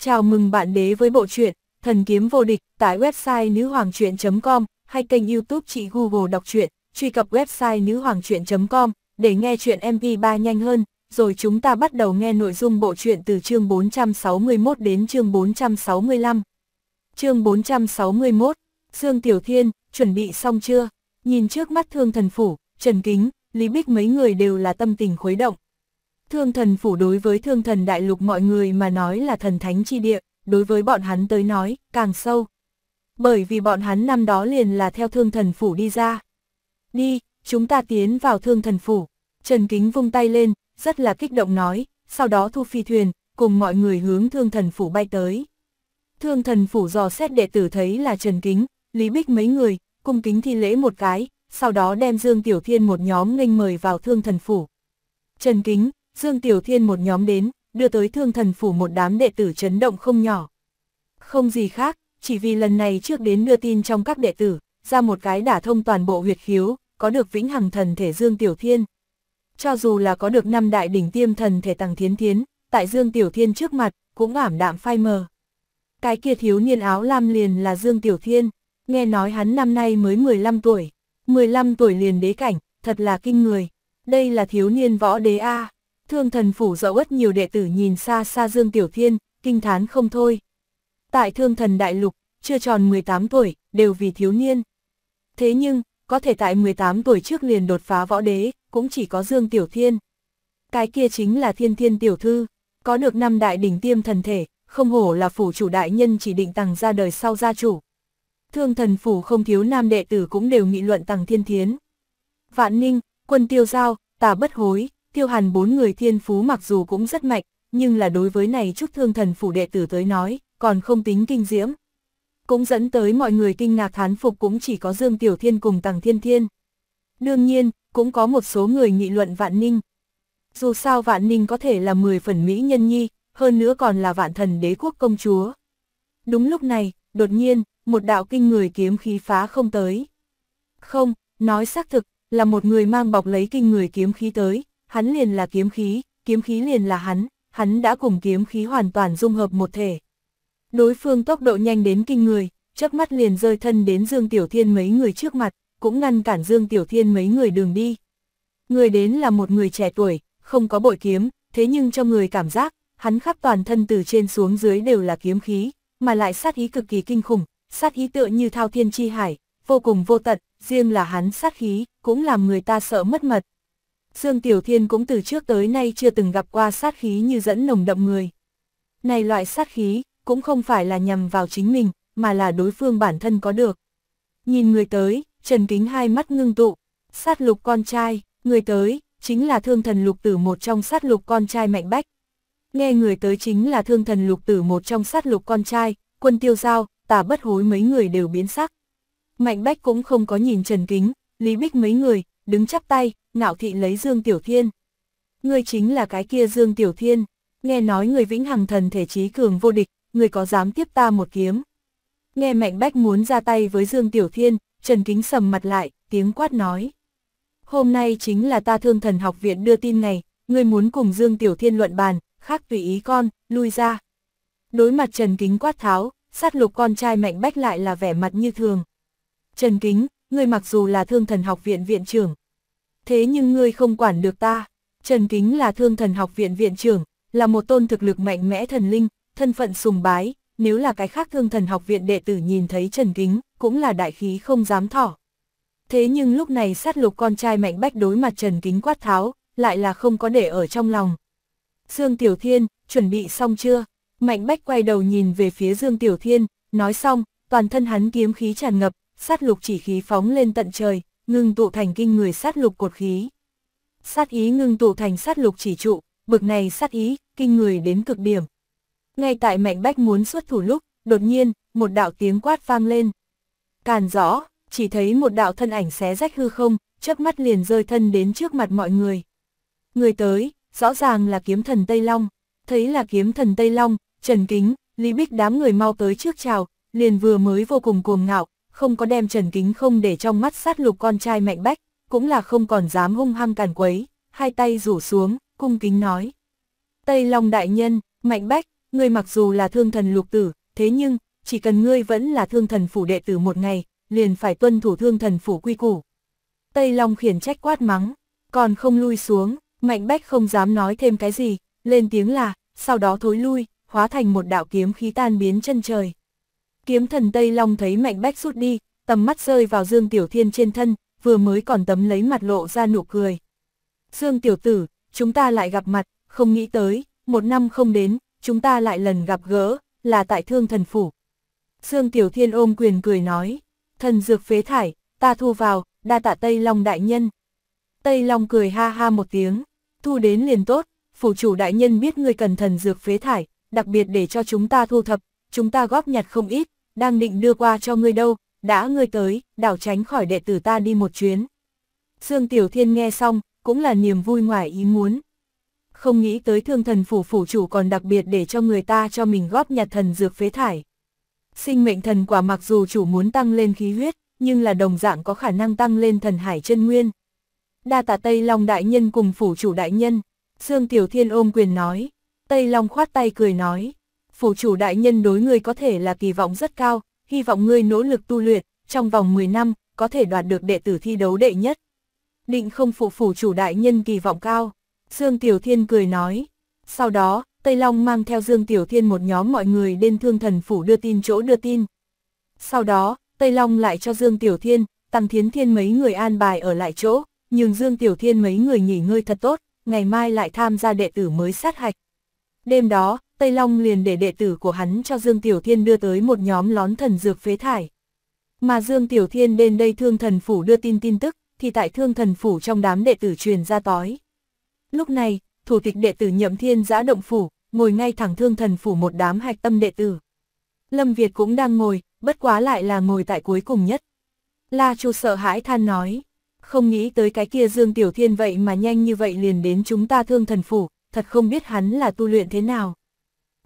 Chào mừng bạn đế với bộ truyện Thần kiếm vô địch tại website nữ hay kênh YouTube chị Google đọc truyện, truy cập website nữ để nghe truyện MP3 nhanh hơn, rồi chúng ta bắt đầu nghe nội dung bộ truyện từ chương 461 đến chương 465. Chương 461, Dương Tiểu Thiên, chuẩn bị xong chưa? Nhìn trước mắt Thương Thần phủ, Trần Kính, Lý Bích mấy người đều là tâm tình khuấy động, Thương thần phủ đối với thương thần đại lục mọi người mà nói là thần thánh chi địa, đối với bọn hắn tới nói, càng sâu. Bởi vì bọn hắn năm đó liền là theo thương thần phủ đi ra. Đi, chúng ta tiến vào thương thần phủ. Trần Kính vung tay lên, rất là kích động nói, sau đó thu phi thuyền, cùng mọi người hướng thương thần phủ bay tới. Thương thần phủ dò xét đệ tử thấy là Trần Kính, Lý Bích mấy người, cung kính thi lễ một cái, sau đó đem Dương Tiểu Thiên một nhóm nghênh mời vào thương thần phủ. Trần Kính, Dương Tiểu Thiên một nhóm đến, đưa tới thương thần phủ một đám đệ tử chấn động không nhỏ. Không gì khác, chỉ vì lần này trước đến đưa tin trong các đệ tử, ra một cái đả thông toàn bộ huyệt khiếu, có được vĩnh hằng thần thể Dương Tiểu Thiên. Cho dù là có được năm đại đỉnh tiêm thần thể tăng thiến thiến, tại Dương Tiểu Thiên trước mặt, cũng ảm đạm phai mờ. Cái kia thiếu niên áo lam liền là Dương Tiểu Thiên, nghe nói hắn năm nay mới 15 tuổi, 15 tuổi liền đế cảnh, thật là kinh người, đây là thiếu niên võ đế A. Thương thần phủ dẫu ất nhiều đệ tử nhìn xa xa Dương Tiểu Thiên, kinh thán không thôi. Tại thương thần đại lục, chưa tròn 18 tuổi, đều vì thiếu niên. Thế nhưng, có thể tại 18 tuổi trước liền đột phá võ đế, cũng chỉ có Dương Tiểu Thiên. Cái kia chính là thiên thiên tiểu thư, có được năm đại đỉnh tiêm thần thể, không hổ là phủ chủ đại nhân chỉ định tàng ra đời sau gia chủ. Thương thần phủ không thiếu nam đệ tử cũng đều nghị luận tàng thiên thiến. Vạn ninh, quân tiêu giao, tà bất hối, tiêu hàn bốn người thiên phú mặc dù cũng rất mạnh, nhưng là đối với này chúc thương thần phủ đệ tử tới nói, còn không tính kinh diễm. Cũng dẫn tới mọi người kinh ngạc thán phục cũng chỉ có Dương Tiểu Thiên cùng Tằng Thiên Thiên. Đương nhiên, cũng có một số người nghị luận Vạn Ninh. Dù sao Vạn Ninh có thể là 10 phần Mỹ nhân nhi, hơn nữa còn là vạn thần đế quốc công chúa. Đúng lúc này, đột nhiên, một đạo kinh người kiếm khí phá không tới. Không, nói xác thực, là một người mang bọc lấy kinh người kiếm khí tới, hắn liền là kiếm khí, kiếm khí liền là hắn, hắn đã cùng kiếm khí hoàn toàn dung hợp một thể. Đối phương tốc độ nhanh đến kinh người, chớp mắt liền rơi thân đến Dương Tiểu Thiên mấy người trước mặt, cũng ngăn cản Dương Tiểu Thiên mấy người đường đi. Người đến là một người trẻ tuổi, không có bội kiếm, thế nhưng cho người cảm giác, hắn khắp toàn thân từ trên xuống dưới đều là kiếm khí, mà lại sát ý cực kỳ kinh khủng, sát ý tựa như thao thiên chi hải, vô cùng vô tận, riêng là hắn sát khí, cũng làm người ta sợ mất mật, Dương Tiểu Thiên cũng từ trước tới nay chưa từng gặp qua sát khí như dẫn nồng đậm người. Này loại sát khí, cũng không phải là nhằm vào chính mình, mà là đối phương bản thân có được. Nhìn người tới, Trần Kính hai mắt ngưng tụ, sát lục con trai, người tới, chính là thương thần lục tử một trong sát lục con trai mạnh bách. Nghe người tới chính là thương thần lục tử một trong sát lục con trai, quân tiêu giao, tả bất hối mấy người đều biến sắc. Mạnh bách cũng không có nhìn Trần Kính, Lý Bích mấy người, đứng chắp tay, ngạo thị lấy Dương Tiểu Thiên. Ngươi chính là cái kia Dương Tiểu Thiên, nghe nói người vĩnh hằng thần thể trí cường vô địch, người có dám tiếp ta một kiếm. Nghe Mạnh Bách muốn ra tay với Dương Tiểu Thiên, Trần Kính sầm mặt lại, tiếng quát nói. Hôm nay chính là ta thương thần học viện đưa tin này, ngươi muốn cùng Dương Tiểu Thiên luận bàn, khác tùy ý con, lui ra. Đối mặt Trần Kính quát tháo, sát lục con trai Mạnh Bách lại là vẻ mặt như thường. Trần Kính, ngươi mặc dù là thương thần học viện viện trưởng, thế nhưng ngươi không quản được ta. Trần Kính là thương thần học viện viện trưởng, là một tôn thực lực mạnh mẽ thần linh, thân phận sùng bái, nếu là cái khác thương thần học viện đệ tử nhìn thấy Trần Kính, cũng là đại khí không dám thỏ. Thế nhưng lúc này sát lục con trai mạnh bách đối mặt Trần Kính quát tháo, lại là không có để ở trong lòng. Dương Tiểu Thiên, chuẩn bị xong chưa? Mạnh bách quay đầu nhìn về phía Dương Tiểu Thiên, nói xong, toàn thân hắn kiếm khí tràn ngập, sát lục chỉ khí phóng lên tận trời, ngưng tụ thành kinh người sát lục cột khí. Sát ý ngưng tụ thành sát lục chỉ trụ, bực này sát ý, kinh người đến cực điểm. Ngay tại Mạnh Bách muốn xuất thủ lúc, đột nhiên, một đạo tiếng quát vang lên. Càn rõ, chỉ thấy một đạo thân ảnh xé rách hư không, chớp mắt liền rơi thân đến trước mặt mọi người. Người tới, rõ ràng là kiếm thần Tây Long. Thấy là kiếm thần Tây Long, Trần Kính, Lý Bích đám người mau tới trước chào, liền vừa mới vô cùng cuồng ngạo, không có đem Trần Kính không để trong mắt sát lục con trai mạnh bách, cũng là không còn dám hung hăng càn quấy, hai tay rủ xuống, cung kính nói. Tây Long Đại Nhân, Mạnh Bách, ngươi mặc dù là thương thần lục tử, thế nhưng, chỉ cần ngươi vẫn là thương thần phủ đệ tử một ngày, liền phải tuân thủ thương thần phủ quy củ. Tây Long khiển trách quát mắng, còn không lui xuống, Mạnh Bách không dám nói thêm cái gì, lên tiếng là, sau đó thối lui, hóa thành một đạo kiếm khí tan biến chân trời. Kiếm thần Tây Long thấy mạnh bách rút đi, tầm mắt rơi vào Dương Tiểu Thiên trên thân, vừa mới còn tấm lấy mặt lộ ra nụ cười. Dương Tiểu Tử, chúng ta lại gặp mặt, không nghĩ tới, một năm không đến, chúng ta lại lần gặp gỡ, là tại thương thần phủ. Dương Tiểu Thiên ôm quyền cười nói, thần dược phế thải, ta thu vào, đa tạ Tây Long đại nhân. Tây Long cười ha ha một tiếng, thu đến liền tốt, phủ chủ đại nhân biết người cần thần dược phế thải, đặc biệt để cho chúng ta thu thập, chúng ta góp nhặt không ít, đang định đưa qua cho ngươi đâu, đã ngươi tới, đảo tránh khỏi đệ tử ta đi một chuyến. Dương Tiểu Thiên nghe xong, cũng là niềm vui ngoài ý muốn. Không nghĩ tới thương thần phủ phủ chủ còn đặc biệt để cho người ta cho mình góp nhặt thần dược phế thải. Sinh mệnh thần quả mặc dù chủ muốn tăng lên khí huyết, nhưng là đồng dạng có khả năng tăng lên thần hải chân nguyên. Đa tạ Tây Long đại nhân cùng phủ chủ đại nhân, Dương Tiểu Thiên ôm quyền nói, Tây Long khoát tay cười nói, phủ chủ đại nhân đối ngươi có thể là kỳ vọng rất cao, hy vọng ngươi nỗ lực tu luyện, trong vòng 10 năm, có thể đoạt được đệ tử thi đấu đệ nhất. Định không phụ phủ chủ đại nhân kỳ vọng cao, Dương Tiểu Thiên cười nói. Sau đó, Tây Long mang theo Dương Tiểu Thiên một nhóm mọi người đến thương thần phủ đưa tin chỗ đưa tin. Sau đó, Tây Long lại cho Dương Tiểu Thiên, Tăng Thiến Thiên mấy người an bài ở lại chỗ, nhưng Dương Tiểu Thiên mấy người nghỉ ngơi thật tốt, ngày mai lại tham gia đệ tử mới sát hạch. Đêm đó, Tây Long liền để đệ tử của hắn cho Dương Tiểu Thiên đưa tới một nhóm lón thần dược phế thải. Mà Dương Tiểu Thiên đến đây thương thần phủ đưa tin tin tức, thì tại thương thần phủ trong đám đệ tử truyền ra tói. Lúc này, thủ tịch đệ tử nhậm thiên giã động phủ, ngồi ngay thẳng thương thần phủ một đám hạch tâm đệ tử. Lâm Việt cũng đang ngồi, bất quá lại là ngồi tại cuối cùng nhất. La Chu sợ hãi than nói, không nghĩ tới cái kia Dương Tiểu Thiên vậy mà nhanh như vậy liền đến chúng ta thương thần phủ, thật không biết hắn là tu luyện thế nào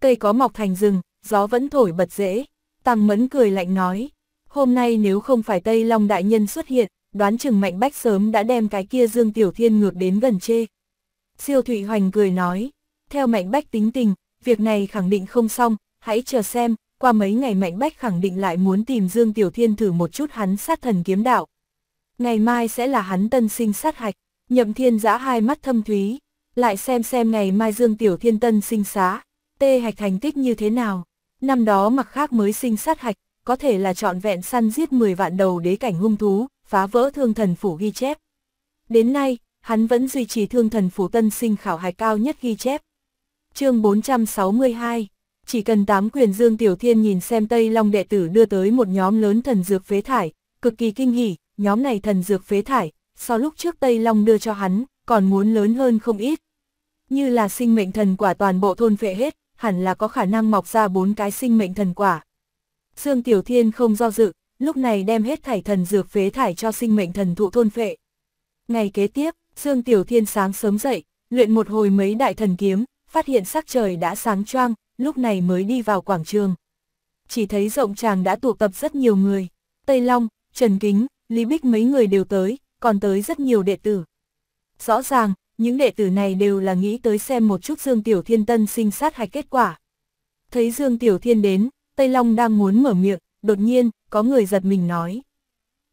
cây có mọc thành rừng, gió vẫn thổi bật dễ. Tăng Mẫn cười lạnh nói, hôm nay nếu không phải Tây Long Đại Nhân xuất hiện, đoán chừng Mạnh Bách sớm đã đem cái kia Dương Tiểu Thiên ngược đến gần chê. Siêu Thụy Hoành cười nói, theo Mạnh Bách tính tình, việc này khẳng định không xong, hãy chờ xem, qua mấy ngày Mạnh Bách khẳng định lại muốn tìm Dương Tiểu Thiên thử một chút hắn sát thần kiếm đạo. Ngày mai sẽ là hắn tân sinh sát hạch, nhậm thiên giã hai mắt thâm thúy, lại xem xem ngày mai Dương Tiểu Thiên tân sinh xá, tê hạch thành tích như thế nào. Năm đó mặc khác mới sinh sát hạch, có thể là trọn vẹn săn giết 10 vạn đầu đế cảnh hung thú, phá vỡ thương thần phủ ghi chép. Đến nay, hắn vẫn duy trì thương thần phủ tân sinh khảo hạch cao nhất ghi chép. chương 462 Chỉ cần tám quyền Dương Tiểu Thiên nhìn xem Tây Long đệ tử đưa tới một nhóm lớn thần dược phế thải, cực kỳ kinh hỉ, nhóm này thần dược phế thải, so lúc trước Tây Long đưa cho hắn, còn muốn lớn hơn không ít. Như là sinh mệnh thần quả toàn bộ thôn phệ hết, hẳn là có khả năng mọc ra bốn cái sinh mệnh thần quả. Dương Tiểu Thiên không do dự, lúc này đem hết thải thần dược phế thải cho sinh mệnh thần thụ thôn phệ. Ngày kế tiếp, Dương Tiểu Thiên sáng sớm dậy, luyện một hồi mấy đại thần kiếm, phát hiện sắc trời đã sáng choang, lúc này mới đi vào quảng trường. Chỉ thấy rộng tràng đã tụ tập rất nhiều người, Tây Long, Trần Kính, Lý Bích mấy người đều tới, còn tới rất nhiều đệ tử. Rõ ràng, những đệ tử này đều là nghĩ tới xem một chút Dương Tiểu Thiên tân sinh sát hạch kết quả. Thấy Dương Tiểu Thiên đến, Tây Long đang muốn mở miệng, đột nhiên, có người giật mình nói.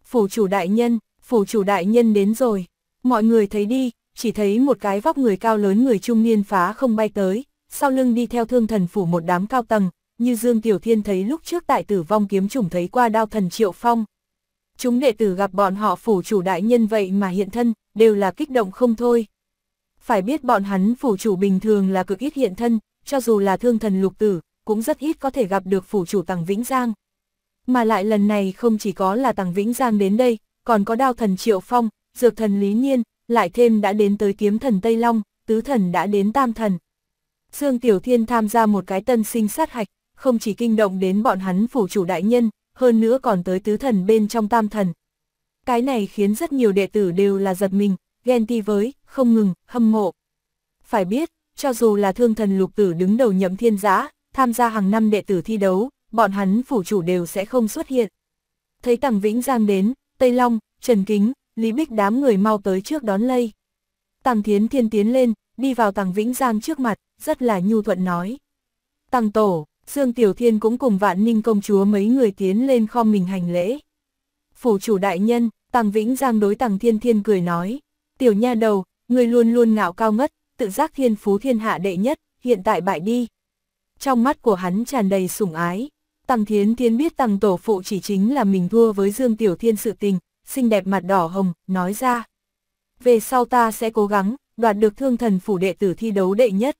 Phủ chủ đại nhân, phủ chủ đại nhân đến rồi, mọi người thấy đi, chỉ thấy một cái vóc người cao lớn người trung niên phá không bay tới, sau lưng đi theo thương thần phủ một đám cao tầng, như Dương Tiểu Thiên thấy lúc trước tại tử vong kiếm trùng thấy qua đao thần Triệu Phong. Chúng đệ tử gặp bọn họ phủ chủ đại nhân vậy mà hiện thân, đều là kích động không thôi. Phải biết bọn hắn phủ chủ bình thường là cực ít hiện thân, cho dù là thương thần lục tử, cũng rất ít có thể gặp được phủ chủ Tằng Vĩnh Giang. Mà lại lần này không chỉ có là Tằng Vĩnh Giang đến đây, còn có đao thần Triệu Phong, dược thần Lý Nhiên, lại thêm đã đến tới kiếm thần Tây Long, tứ thần đã đến tam thần. Dương Tiểu Thiên tham gia một cái tân sinh sát hạch, không chỉ kinh động đến bọn hắn phủ chủ đại nhân, hơn nữa còn tới tứ thần bên trong tam thần. Cái này khiến rất nhiều đệ tử đều là giật mình, ghen ti với, không ngừng, hâm mộ. Phải biết, cho dù là thương thần lục tử đứng đầu nhậm thiên giã, tham gia hàng năm đệ tử thi đấu, bọn hắn phủ chủ đều sẽ không xuất hiện. Thấy Tằng Vĩnh Giang đến, Tây Long, Trần Kính, Lý Bích đám người mau tới trước đón lây. Tằng Thiến Thiên tiến lên, đi vào Tằng Vĩnh Giang trước mặt, rất là nhu thuận nói. Tằng Tổ, Dương Tiểu Thiên cũng cùng vạn ninh công chúa mấy người tiến lên kho mình hành lễ. Phủ chủ đại nhân, Tằng Vĩnh Giang đối Tằng Thiên Thiên cười nói tiểu nha đầu, người luôn luôn ngạo cao ngất, tự giác thiên phú thiên hạ đệ nhất, hiện tại bại đi. Trong mắt của hắn tràn đầy sủng ái, Tăng Thiến Thiên biết Tăng Tổ Phụ chỉ chính là mình thua với Dương Tiểu Thiên sự tình, xinh đẹp mặt đỏ hồng, nói ra. Về sau ta sẽ cố gắng, đoạt được thương thần phủ đệ tử thi đấu đệ nhất.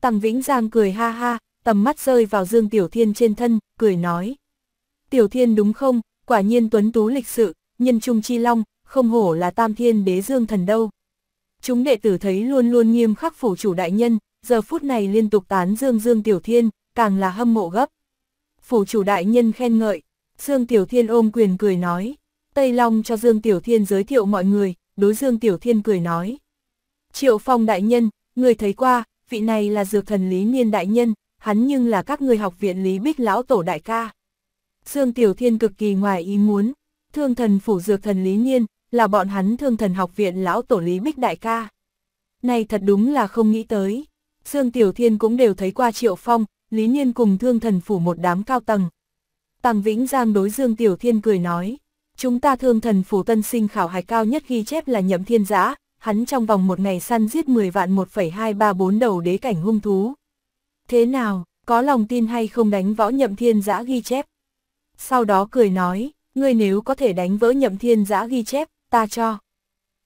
Tăng Vĩnh Giang cười ha ha, tầm mắt rơi vào Dương Tiểu Thiên trên thân, cười nói. Tiểu Thiên đúng không, quả nhiên tuấn tú lịch sự, nhân trung chi long, không hổ là tam thiên đế dương thần đâu. Chúng đệ tử thấy luôn luôn nghiêm khắc phủ chủ đại nhân, giờ phút này liên tục tán dương dương tiểu thiên, càng là hâm mộ gấp. Phủ chủ đại nhân khen ngợi, Dương Tiểu Thiên ôm quyền cười nói, Tây Long cho Dương Tiểu Thiên giới thiệu mọi người, đối Dương Tiểu Thiên cười nói. Triệu Phong đại nhân, người thấy qua, vị này là dược thần Lý Niên đại nhân, hắn nhưng là các người học viện Lý Bích Lão Tổ đại ca. Dương Tiểu Thiên cực kỳ ngoài ý muốn, thương thần phủ dược thần Lý Niên, là bọn hắn thương thần học viện lão tổ lý bích đại ca. Này thật đúng là không nghĩ tới. Dương Tiểu Thiên cũng đều thấy qua Triệu Phong, Lý nhiên cùng thương thần phủ một đám cao tầng. Tàng Vĩnh Giang đối Dương Tiểu Thiên cười nói, chúng ta thương thần phủ tân sinh khảo hải cao nhất ghi chép là nhậm thiên giã, hắn trong vòng một ngày săn giết 10 vạn 1,234 đầu đế cảnh hung thú. Thế nào, có lòng tin hay không đánh võ nhậm thiên giã ghi chép? Sau đó cười nói, ngươi nếu có thể đánh vỡ nhậm thiên giã ghi chép, ta cho.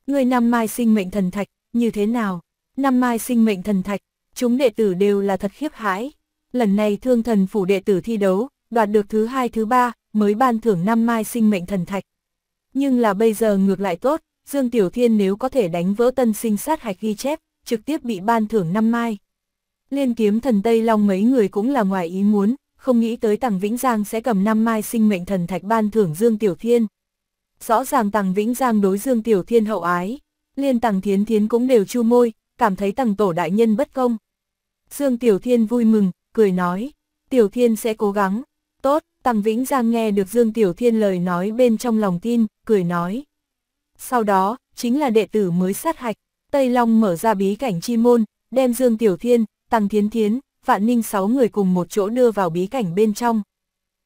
Người năm mai sinh mệnh thần thạch, như thế nào? Năm mai sinh mệnh thần thạch, chúng đệ tử đều là thật khiếp hãi. Lần này thương thần phủ đệ tử thi đấu, đoạt được thứ hai thứ ba, mới ban thưởng năm mai sinh mệnh thần thạch. Nhưng là bây giờ ngược lại tốt, Dương Tiểu Thiên nếu có thể đánh vỡ tân sinh sát hạch ghi chép, trực tiếp bị ban thưởng năm mai. Liên kiếm thần Tây Long mấy người cũng là ngoài ý muốn, không nghĩ tới Tằng Vĩnh Giang sẽ cầm năm mai sinh mệnh thần thạch ban thưởng Dương Tiểu Thiên rõ ràng Tằng Vĩnh Giang đối Dương Tiểu Thiên hậu ái, liên Tằng Thiến Thiến cũng đều chu môi, cảm thấy Tằng Tổ Đại Nhân bất công. Dương Tiểu Thiên vui mừng, cười nói, Tiểu Thiên sẽ cố gắng, tốt, Tằng Vĩnh Giang nghe được Dương Tiểu Thiên lời nói bên trong lòng tin, cười nói. Sau đó, chính là đệ tử mới sát hạch, Tây Long mở ra bí cảnh chi môn, đem Dương Tiểu Thiên, Tằng Thiến Thiến, Vạn Ninh sáu người cùng một chỗ đưa vào bí cảnh bên trong.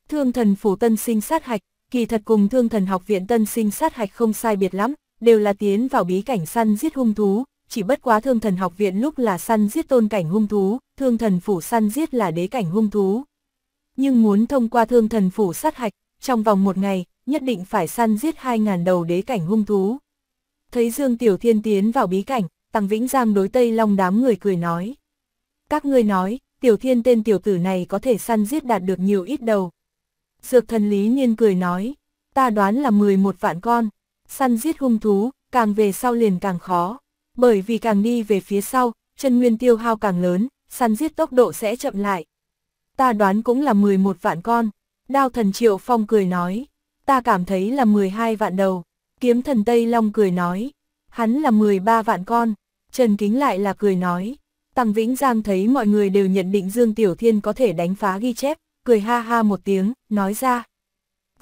Thương thần phủ tân sinh sát hạch, kỳ thật cùng thương thần học viện tân sinh sát hạch không sai biệt lắm, đều là tiến vào bí cảnh săn giết hung thú, chỉ bất quá thương thần học viện lúc là săn giết tôn cảnh hung thú, thương thần phủ săn giết là đế cảnh hung thú. Nhưng muốn thông qua thương thần phủ sát hạch, trong vòng một ngày, nhất định phải săn giết 2.000 đầu đế cảnh hung thú. Thấy Dương Tiểu Thiên tiến vào bí cảnh, Tăng Vĩnh Giang đối Tây Long đám người cười nói. Các ngươi nói, Tiểu Thiên tên tiểu tử này có thể săn giết đạt được nhiều ít đầu, Dược thần Lý Nhiên cười nói, ta đoán là 11 vạn con, săn giết hung thú, càng về sau liền càng khó, bởi vì càng đi về phía sau, chân nguyên tiêu hao càng lớn, săn giết tốc độ sẽ chậm lại. Ta đoán cũng là 11 vạn con, đao thần Triệu Phong cười nói, ta cảm thấy là 12 vạn đầu, kiếm thần Tây Long cười nói, hắn là 13 vạn con, Trần Kính lại là cười nói, Tăng Vĩnh Giang thấy mọi người đều nhận định Dương Tiểu Thiên có thể đánh phá ghi chép, cười ha ha một tiếng, nói ra.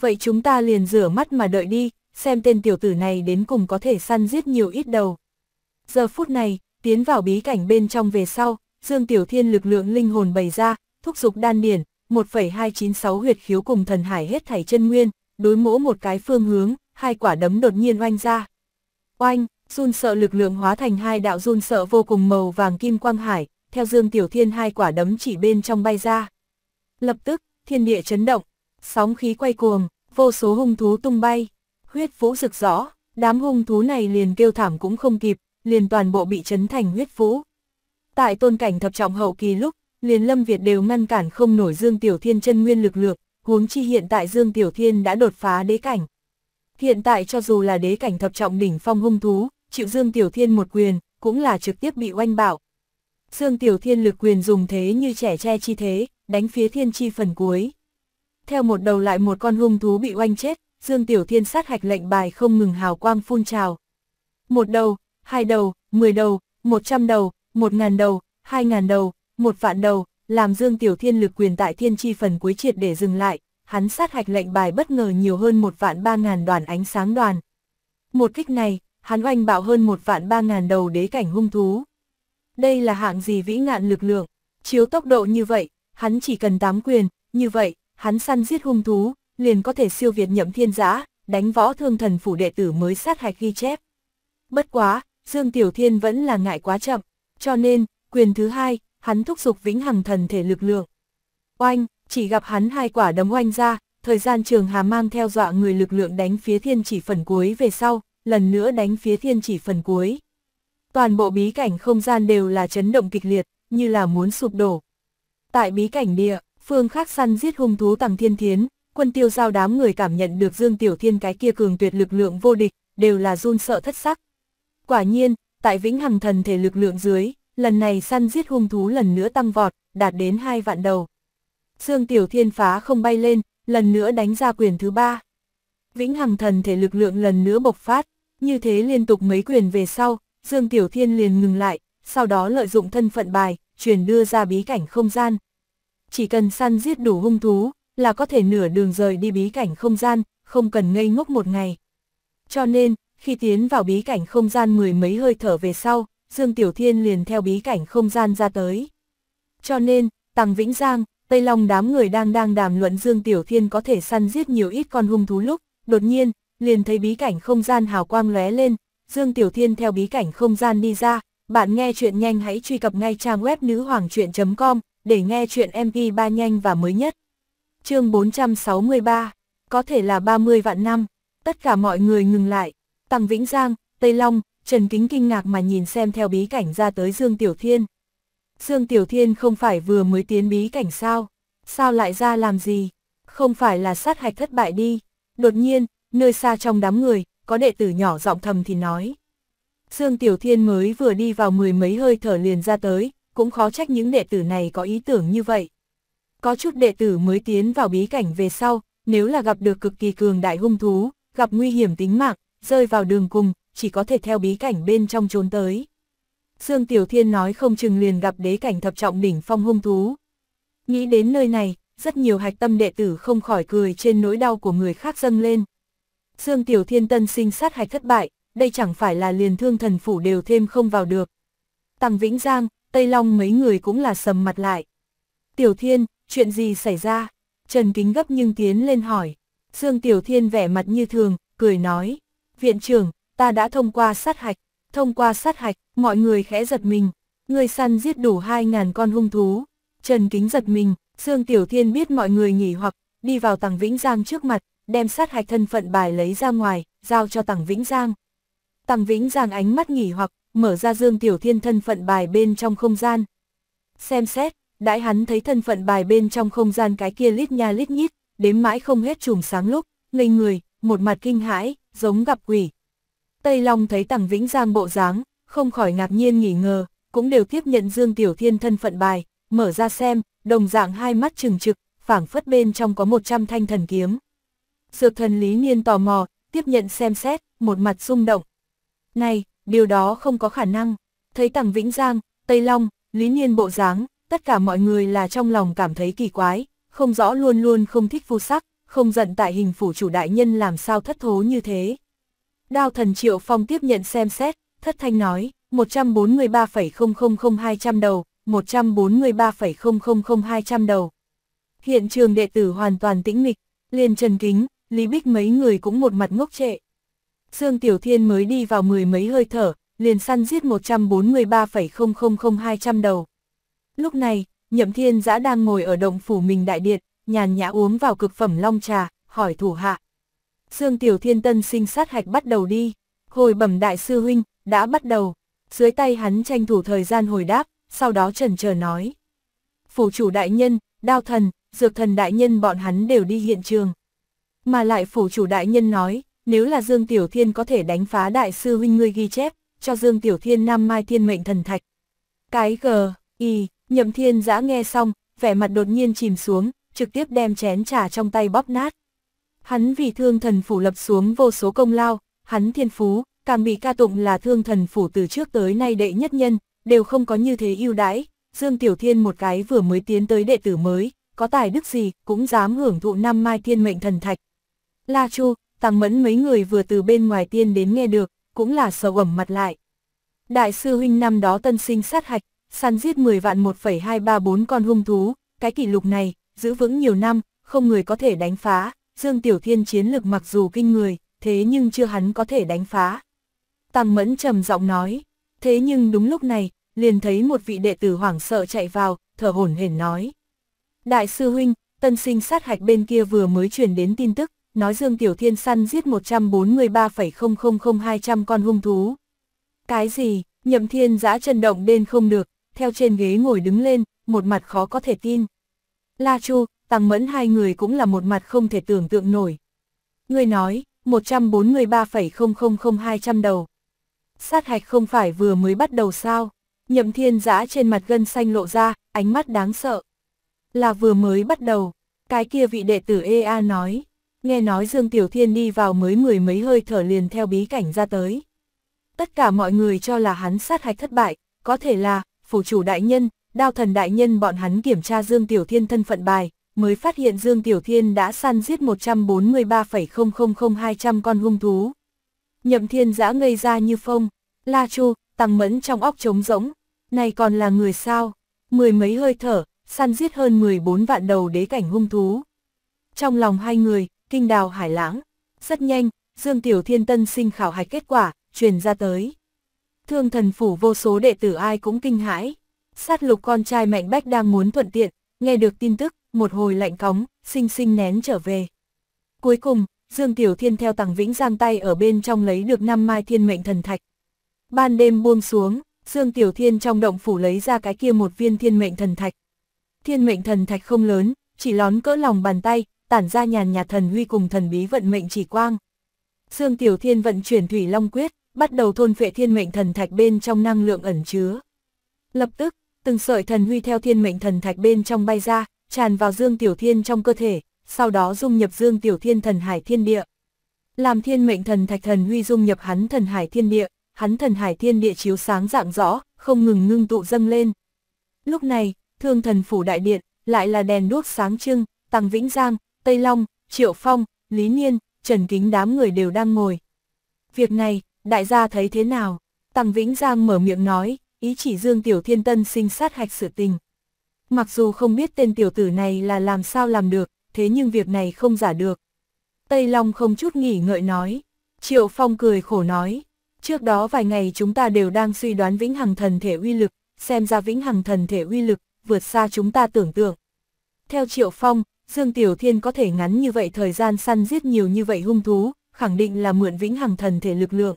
Vậy chúng ta liền rửa mắt mà đợi đi, xem tên tiểu tử này đến cùng có thể săn giết nhiều ít đầu. Giờ phút này, tiến vào bí cảnh bên trong về sau, Dương Tiểu Thiên lực lượng linh hồn bày ra, thúc giục đan điển, 1,296 huyệt khiếu cùng thần hải hết thảy chân nguyên, đối mỗ một cái phương hướng, hai quả đấm đột nhiên oanh ra. Oanh, run sợ lực lượng hóa thành hai đạo run sợ vô cùng màu vàng kim quang hải, theo Dương Tiểu Thiên hai quả đấm chỉ bên trong bay ra lập tức, thiên địa chấn động, sóng khí quay cuồng, vô số hung thú tung bay, huyết vũ rực rõ, đám hung thú này liền kêu thảm cũng không kịp, liền toàn bộ bị chấn thành huyết vũ. Tại tôn cảnh thập trọng hậu kỳ lúc, liền Lâm Việt đều ngăn cản không nổi Dương Tiểu Thiên chân nguyên lực lượng, huống chi hiện tại Dương Tiểu Thiên đã đột phá đế cảnh. Hiện tại cho dù là đế cảnh thập trọng đỉnh phong hung thú, chịu Dương Tiểu Thiên một quyền, cũng là trực tiếp bị oanh bạo. Dương Tiểu Thiên lực quyền dùng thế như trẻ tre chi thế, đánh phía thiên chi phần cuối. Theo một đầu lại một con hung thú bị oanh chết, Dương Tiểu Thiên sát hạch lệnh bài không ngừng hào quang phun trào. Một đầu, hai đầu, mười đầu, một trăm đầu, một ngàn đầu, hai ngàn đầu, một vạn đầu, làm Dương Tiểu Thiên lực quyền tại thiên chi phần cuối triệt để dừng lại, hắn sát hạch lệnh bài bất ngờ nhiều hơn một vạn ba ngàn đoàn ánh sáng đoàn. Một kích này, hắn oanh bạo hơn một vạn ba ngàn đầu đế cảnh hung thú. Đây là hạng gì vĩ ngạn lực lượng, chiếu tốc độ như vậy, hắn chỉ cần tám quyền, như vậy, hắn săn giết hung thú, liền có thể siêu việt nhậm thiên giã, đánh võ thương thần phủ đệ tử mới sát hạch ghi chép. Bất quá, Dương Tiểu Thiên vẫn là ngại quá chậm, cho nên, quyền thứ hai, hắn thúc giục vĩnh hằng thần thể lực lượng. Oanh, chỉ gặp hắn hai quả đấm oanh ra, thời gian trường hà mang theo dọa người lực lượng đánh phía thiên chỉ phần cuối về sau, lần nữa đánh phía thiên chỉ phần cuối. Toàn bộ bí cảnh không gian đều là chấn động kịch liệt, như là muốn sụp đổ. Tại bí cảnh địa, phương khác săn giết hung thú tầng thiên thiến, quân tiêu giao đám người cảm nhận được Dương Tiểu Thiên cái kia cường tuyệt lực lượng vô địch, đều là run sợ thất sắc. Quả nhiên, tại vĩnh hằng thần thể lực lượng dưới, lần này săn giết hung thú lần nữa tăng vọt, đạt đến hai vạn đầu. Dương Tiểu Thiên phá không bay lên, lần nữa đánh ra quyền thứ ba. Vĩnh hằng thần thể lực lượng lần nữa bộc phát, như thế liên tục mấy quyền về sau, Dương Tiểu Thiên liền ngừng lại, sau đó lợi dụng thân phận bài, truyền đưa ra bí cảnh không gian. Chỉ cần săn giết đủ hung thú, là có thể nửa đường rời đi bí cảnh không gian, không cần ngây ngốc một ngày. Cho nên, khi tiến vào bí cảnh không gian mười mấy hơi thở về sau, Dương Tiểu Thiên liền theo bí cảnh không gian ra tới. Cho nên, tăng Vĩnh Giang, Tây Long đám người đang đang đàm luận Dương Tiểu Thiên có thể săn giết nhiều ít con hung thú lúc, đột nhiên, liền thấy bí cảnh không gian hào quang lóe lên, Dương Tiểu Thiên theo bí cảnh không gian đi ra, bạn nghe chuyện nhanh hãy truy cập ngay trang web nữ hoàng chuyện.com để nghe chuyện MP3 nhanh và mới nhất. chương 463, có thể là 30 vạn năm, tất cả mọi người ngừng lại. Tăng Vĩnh Giang, Tây Long, Trần Kính kinh ngạc mà nhìn xem theo bí cảnh ra tới Dương Tiểu Thiên. Dương Tiểu Thiên không phải vừa mới tiến bí cảnh sao? Sao lại ra làm gì? Không phải là sát hạch thất bại đi. Đột nhiên, nơi xa trong đám người, có đệ tử nhỏ giọng thầm thì nói. Dương Tiểu Thiên mới vừa đi vào mười mấy hơi thở liền ra tới, cũng khó trách những đệ tử này có ý tưởng như vậy. Có chút đệ tử mới tiến vào bí cảnh về sau, nếu là gặp được cực kỳ cường đại hung thú, gặp nguy hiểm tính mạng, rơi vào đường cùng, chỉ có thể theo bí cảnh bên trong trốn tới. Dương Tiểu Thiên nói không chừng liền gặp đế cảnh thập trọng đỉnh phong hung thú. Nghĩ đến nơi này, rất nhiều hạch tâm đệ tử không khỏi cười trên nỗi đau của người khác dâng lên. Dương Tiểu Thiên tân sinh sát hạch thất bại, đây chẳng phải là liền thương thần phủ đều thêm không vào được. Tằng Vĩnh Giang, Tây Long mấy người cũng là sầm mặt lại. Tiểu Thiên, chuyện gì xảy ra? Trần Kính gấp nhưng tiến lên hỏi. Dương Tiểu Thiên vẻ mặt như thường, cười nói. Viện trưởng, ta đã thông qua sát hạch. Thông qua sát hạch, mọi người khẽ giật mình. Người săn giết đủ 2.000 con hung thú. Trần Kính giật mình, Dương Tiểu Thiên biết mọi người nghỉ hoặc, đi vào Tằng Vĩnh Giang trước mặt, đem sát hạch thân phận bài lấy ra ngoài, giao cho Tằng Vĩnh Giang. Tằng Vĩnh Giang ánh mắt nghỉ hoặc, mở ra Dương Tiểu Thiên thân phận bài bên trong không gian. Xem xét, đãi hắn thấy thân phận bài bên trong không gian cái kia lít nha lít nhít, đếm mãi không hết chùm sáng lúc, ngây người, một mặt kinh hãi, giống gặp quỷ. Tây Long thấy Tằng Vĩnh Giang bộ dáng, không khỏi ngạc nhiên nghỉ ngờ, cũng đều tiếp nhận Dương Tiểu Thiên thân phận bài, mở ra xem, đồng dạng hai mắt trừng trực, phảng phất bên trong có 100 thanh thần kiếm. Dược thần Lý Niên tò mò, tiếp nhận xem xét, một mặt rung động. Này, điều đó không có khả năng. Thấy Tằng Vĩnh Giang, Tây Long, Lý Niên bộ dáng, tất cả mọi người là trong lòng cảm thấy kỳ quái, không rõ luôn luôn không thích phu sắc, không giận tại hình phủ chủ đại nhân làm sao thất thố như thế. Đao thần Triệu Phong tiếp nhận xem xét, thất thanh nói, 143,000200 đầu, 143,000200 đầu. Hiện trường đệ tử hoàn toàn tĩnh mịch, liền Trần Kính, Lý Bích mấy người cũng một mặt ngốc trệ. Dương Tiểu Thiên mới đi vào mười mấy hơi thở, liền săn giết 143,000200 đầu. Lúc này, Nhậm Thiên Giã đang ngồi ở động phủ mình đại điện, nhàn nhã uống vào cực phẩm long trà, hỏi thủ hạ. Dương Tiểu Thiên Tân sinh sát hạch bắt đầu đi, hồi bẩm đại sư huynh, đã bắt đầu. Dưới tay hắn tranh thủ thời gian hồi đáp, sau đó trần chờ nói. Phủ chủ đại nhân, đao thần, dược thần đại nhân bọn hắn đều đi hiện trường. Mà lại phủ chủ đại nhân nói, nếu là Dương Tiểu Thiên có thể đánh phá đại sư huynh ngươi ghi chép, cho Dương Tiểu Thiên năm mai thiên mệnh thần thạch. Cái g, y, nhậm thiên giã nghe xong, vẻ mặt đột nhiên chìm xuống, trực tiếp đem chén trà trong tay bóp nát. Hắn vì thương thần phủ lập xuống vô số công lao, hắn thiên phú, càng bị ca tụng là thương thần phủ từ trước tới nay đệ nhất nhân, đều không có như thế ưu đãi. Dương Tiểu Thiên một cái vừa mới tiến tới đệ tử mới, có tài đức gì cũng dám hưởng thụ năm mai thiên mệnh thần thạch. La Chu, Tàng mẫn mấy người vừa từ bên ngoài tiên đến nghe được, cũng là sầu ẩm mặt lại. Đại sư huynh năm đó tân sinh sát hạch, săn giết 10 vạn 1,234 con hung thú, cái kỷ lục này, giữ vững nhiều năm, không người có thể đánh phá, Dương Tiểu Thiên chiến lực mặc dù kinh người, thế nhưng chưa hắn có thể đánh phá. Tàng mẫn trầm giọng nói, thế nhưng đúng lúc này, liền thấy một vị đệ tử hoảng sợ chạy vào, thở hổn hển nói. Đại sư huynh, tân sinh sát hạch bên kia vừa mới truyền đến tin tức, nói Dương Tiểu Thiên săn giết 143,000200 con hung thú. Cái gì, nhậm thiên giã chân động đến không được, theo trên ghế ngồi đứng lên, một mặt khó có thể tin. La Chu, Tăng Mẫn hai người cũng là một mặt không thể tưởng tượng nổi. Người nói, 143,000200 đầu. Sát hạch không phải vừa mới bắt đầu sao? Nhậm thiên giã trên mặt gân xanh lộ ra, ánh mắt đáng sợ. Là vừa mới bắt đầu, cái kia vị đệ tử EA nói nghe nói Dương Tiểu Thiên đi vào mới mười mấy hơi thở liền theo bí cảnh ra tới. Tất cả mọi người cho là hắn sát hạch thất bại, có thể là, phủ chủ đại nhân, đao thần đại nhân bọn hắn kiểm tra Dương Tiểu Thiên thân phận bài, mới phát hiện Dương Tiểu Thiên đã săn giết 143,000200 con hung thú. Nhậm Thiên giã ngây ra như phong, La Chu, tăng mẫn trong óc trống rỗng, này còn là người sao, mười mấy hơi thở, săn giết hơn 14 vạn đầu đế cảnh hung thú. Trong lòng hai người, kinh đào hải lãng. Rất nhanh, Dương Tiểu Thiên Tân sinh khảo hạch kết quả, truyền ra tới. Thương thần phủ vô số đệ tử ai cũng kinh hãi. Sát lục con trai Mạnh Bách đang muốn thuận tiện, nghe được tin tức, một hồi lạnh cóng, xinh xinh nén trở về. Cuối cùng, Dương Tiểu Thiên theo tàng Vĩnh Giang tay ở bên trong lấy được năm mai thiên mệnh thần thạch. Ban đêm buông xuống, Dương Tiểu Thiên trong động phủ lấy ra cái kia một viên thiên mệnh thần thạch. Thiên mệnh thần thạch không lớn, chỉ lón cỡ lòng bàn tay, tản ra nhàn nhạt thần huy cùng thần bí vận mệnh chỉ quang. Dương Tiểu Thiên vận chuyển Thủy Long Quyết, bắt đầu thôn phệ thiên mệnh thần thạch bên trong năng lượng ẩn chứa. Lập tức, từng sợi thần huy theo thiên mệnh thần thạch bên trong bay ra, tràn vào Dương Tiểu Thiên trong cơ thể, sau đó dung nhập Dương Tiểu Thiên thần hải thiên địa. Làm thiên mệnh thần thạch thần huy dung nhập hắn thần hải thiên địa, hắn thần hải thiên địa chiếu sáng dạng rõ, không ngừng ngưng tụ dâng lên. Lúc này, thương thần phủ đại điện, lại là đèn đuốc sáng trưng, Tăng Vĩnh Giang, Tây Long, Triệu Phong, Lý Niên, Trần Kính đám người đều đang ngồi. Việc này, đại gia thấy thế nào? Tăng Vĩnh Giang mở miệng nói, ý chỉ Dương Tiểu Thiên Tân sinh sát hạch sự tình. Mặc dù không biết tên tiểu tử này là làm sao làm được, thế nhưng việc này không giả được. Tây Long không chút nghỉ ngợi nói, Triệu Phong cười khổ nói, trước đó vài ngày chúng ta đều đang suy đoán Vĩnh Hằng Thần Thể uy lực, xem ra Vĩnh Hằng Thần Thể uy lực vượt xa chúng ta tưởng tượng. Theo Triệu Phong, Dương Tiểu Thiên có thể ngắn như vậy thời gian săn giết nhiều như vậy hung thú, khẳng định là mượn vĩnh hằng thần thể lực lượng.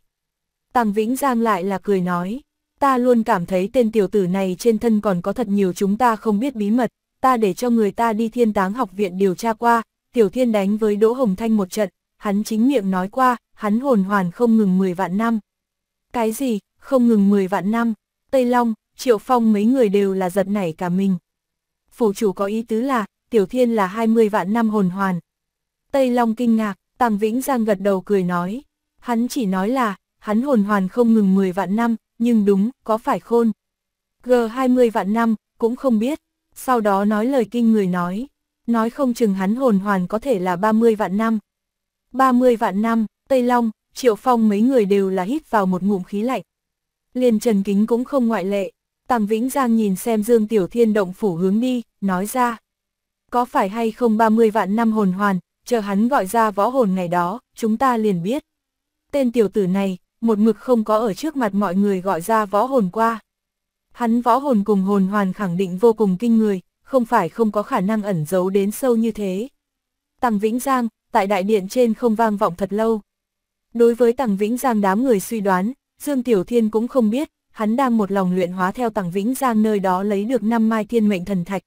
Tàng Vĩnh Giang lại là cười nói, ta luôn cảm thấy tên tiểu tử này trên thân còn có thật nhiều chúng ta không biết bí mật, ta để cho người ta đi thiên táng học viện điều tra qua, Tiểu Thiên đánh với Đỗ Hồng Thanh một trận, hắn chính miệng nói qua, hắn hồn hoàn không ngừng 10 vạn năm. Cái gì, không ngừng 10 vạn năm, Tây Long, Triệu Phong mấy người đều là giật nảy cả mình. Phủ chủ có ý tứ là, Tiểu Thiên là 20 vạn năm hồn hoàn. Tây Long kinh ngạc, Tàng Vĩnh Giang gật đầu cười nói. Hắn chỉ nói là, hắn hồn hoàn không ngừng 10 vạn năm, nhưng đúng, có phải khôn. G20 vạn năm, cũng không biết. Sau đó nói lời kinh người nói. Nói không chừng hắn hồn hoàn có thể là 30 vạn năm. 30 vạn năm, Tây Long, Triệu Phong mấy người đều là hít vào một ngụm khí lạnh. Liên Trần Kính cũng không ngoại lệ. Tàng Vĩnh Giang nhìn xem Dương Tiểu Thiên động phủ hướng đi, nói ra có phải hay không 30 vạn năm hồn hoàn, chờ hắn gọi ra võ hồn ngày đó, chúng ta liền biết. Tên tiểu tử này, một mực không có ở trước mặt mọi người gọi ra võ hồn qua. Hắn võ hồn cùng hồn hoàn khẳng định vô cùng kinh người, không phải không có khả năng ẩn giấu đến sâu như thế. Tằng Vĩnh Giang, tại đại điện trên không vang vọng thật lâu. Đối với Tằng Vĩnh Giang đám người suy đoán, Dương Tiểu Thiên cũng không biết, hắn đang một lòng luyện hóa theo Tằng Vĩnh Giang nơi đó lấy được năm mai thiên mệnh thần thạch